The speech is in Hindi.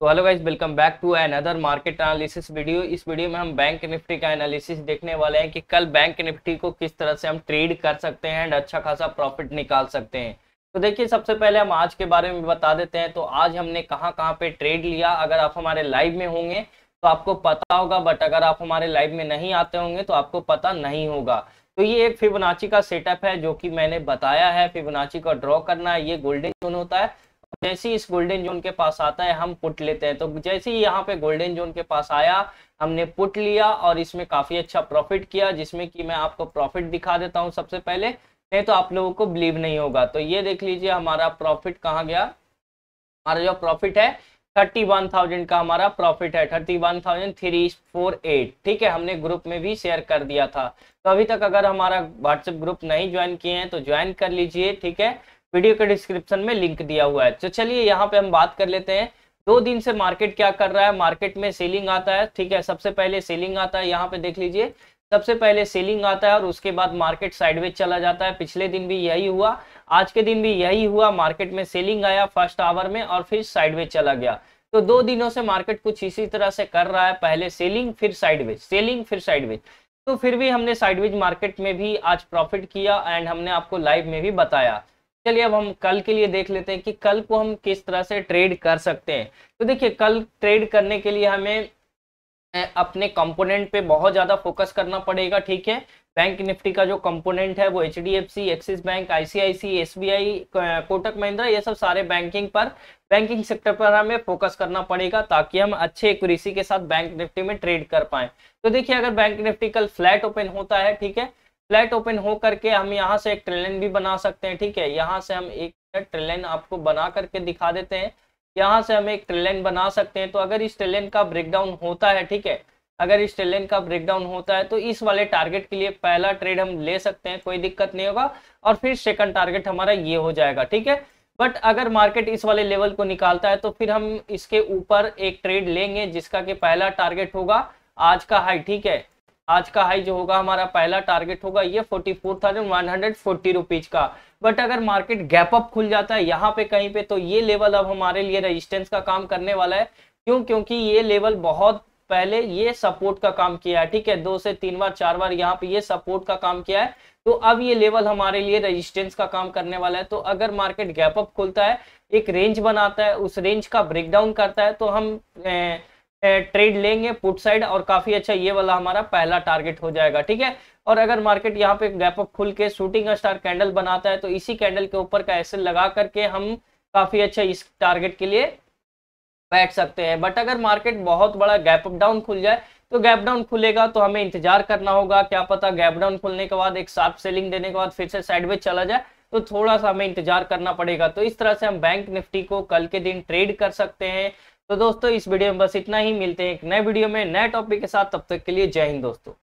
तो hello guys welcome back to another market analysis video इस वीडियो में हम बैंक निफ्टी का एनालिसिस देखने वाले हैं कि कल बैंक निफ्टी को किस तरह से हम ट्रेड कर सकते हैं एंड अच्छा खासा प्रॉफिट निकाल सकते हैं तो देखिए सबसे पहले हम आज के बारे में बता देते हैं तो आज हमने कहाँ कहाँ पे ट्रेड लिया अगर आप हमारे लाइव में होंगे तो आपको पता होगा बट अगर आप हमारे लाइव में नहीं आते होंगे तो आपको पता नहीं होगा तो ये एक फिबनाची का सेटअप है जो कि मैंने बताया है फिबनाची का ड्रॉ करना है ये गोल्डन जोन होता है जैसे ही इस गोल्डन जोन के पास आता है हम पुट लेते हैं तो जैसे ही यहाँ पे गोल्डन जोन के पास आया हमने पुट लिया और इसमें काफी अच्छा प्रॉफिट किया जिसमें कि मैं आपको प्रॉफिट दिखा देता हूँ सबसे पहले नहीं तो आप लोगों को बिलीव नहीं होगा तो ये देख लीजिए हमारा प्रॉफिट कहाँ गया हमारा जो प्रॉफिट है थर्टी वन थाउजेंड का हमारा प्रॉफिट है thirty one thousand three four eight ठीक है हमने ग्रुप में भी शेयर कर दिया था तो अभी तक अगर हमारा व्हाट्सएप ग्रुप नहीं ज्वाइन किए हैं तो ज्वाइन कर लीजिए ठीक है वीडियो के डिस्क्रिप्शन में लिंक दिया हुआ है तो चलिए यहाँ पे हम बात कर लेते हैं दो दिन से मार्केट क्या कर रहा है मार्केट में सेलिंग आता है ठीक है सबसे पहले सेलिंग आता है यहाँ पे देख लीजिए सबसे पहले सेलिंग आता है और उसके बाद मार्केट साइडवेज चला जाता है पिछले दिन भी यही हुआ आज के दिन भी यही हुआ मार्केट में सेलिंग आया फर्स्ट आवर में और फिर साइडवेज चला गया तो दो दिनों से मार्केट कुछ इसी तरह से कर रहा है पहले सेलिंग फिर साइडवेज सेलिंग फिर साइडवेज तो फिर भी हमने साइडवेज मार्केट में भी आज प्रॉफिट किया एंड हमने आपको लाइव में भी बताया चलिए अब हम कल के लिए देख लेते हैं कि कल को हम किस तरह से ट्रेड कर सकते हैं तो देखिए कल ट्रेड करने के लिए हमें अपने कंपोनेंट पे बहुत ज़्यादा फोकस करना पड़ेगा ठीक है बैंक निफ्टी का जो कंपोनेंट है वो H D F C Axis bank ICIC SBI Kotak Mahindra ये सब सारे बैंकिंग पर बैंकिंग सेक्टर पर हमें फोकस करना पड़ेगा ताकि हम अच्छे एक्यूरेसी के साथ बैंक निफ्टी में ट्रेड कर पाए तो देखिए अगर बैंक निफ्टी कल फ्लैट ओपन होता है ठीक है फ्लैट ओपन हो करके हम यहाँ से एक ट्रेन भी बना सकते हैं ठीक है यहाँ से हम एक ट्रेन आपको बना करके दिखा देते हैं यहाँ से हम एक ट्रेन बना सकते हैं तो अगर इस ट्रेन का ब्रेकडाउन होता है ठीक है अगर इस ट्रेन का ब्रेकडाउन होता है तो इस वाले टारगेट के लिए पहला ट्रेड हम ले सकते हैं कोई दिक्कत नहीं होगा और फिर सेकंड टारगेट हमारा ये हो जाएगा ठीक है बट अगर मार्केट इस वाले लेवल को निकालता है तो फिर हम इसके ऊपर एक ट्रेड लेंगे जिसका कि पहला टारगेट होगा आज का हाई ठीक है आज का हाई जो होगा हमारा पहला टारगेट होगा ये forty four thousand one hundred forty rupees का बट अगर मार्केट गैप अप खुल जाता है यहाँ पे कहीं पे तो ये लेवल अब हमारे लिए रेजिस्टेंस का काम करने वाला है क्यों क्योंकि ये लेवल बहुत पहले ये सपोर्ट का काम किया है ठीक है दो से तीन बार चार बार यहाँ पे ये सपोर्ट का काम किया है तो अब ये लेवल हमारे लिए रेजिस्टेंस का काम करने वाला है तो अगर मार्केट गैप अप खुलता है एक रेंज बनाता है उस रेंज का ब्रेकडाउन करता है तो हम ए, ट्रेड लेंगे पुट साइड और काफी अच्छा ये वाला हमारा पहला टारगेट हो जाएगा ठीक है और अगर मार्केट यहाँ पे गैप अप खुल के शूटिंग स्टार कैंडल बनाता है तो इसी कैंडल के ऊपर का एसल लगा करके हम काफी अच्छा इस टारगेट के लिए बैठ सकते हैं बट अगर मार्केट बहुत बड़ा गैप अप डाउन खुल जाए तो गैप डाउन खुलेगा तो हमें इंतजार करना होगा क्या पता गैप डाउन खुलने के बाद एक साफ सेलिंग देने के बाद फिर से साइडवेज चला जाए तो थोड़ा सा हमें इंतजार करना पड़ेगा तो इस तरह से हम बैंक निफ्टी को कल के दिन ट्रेड कर सकते हैं तो दोस्तों इस वीडियो में बस इतना ही मिलते हैं एक नए वीडियो में नए टॉपिक के साथ तब तक के लिए जय हिंद दोस्तों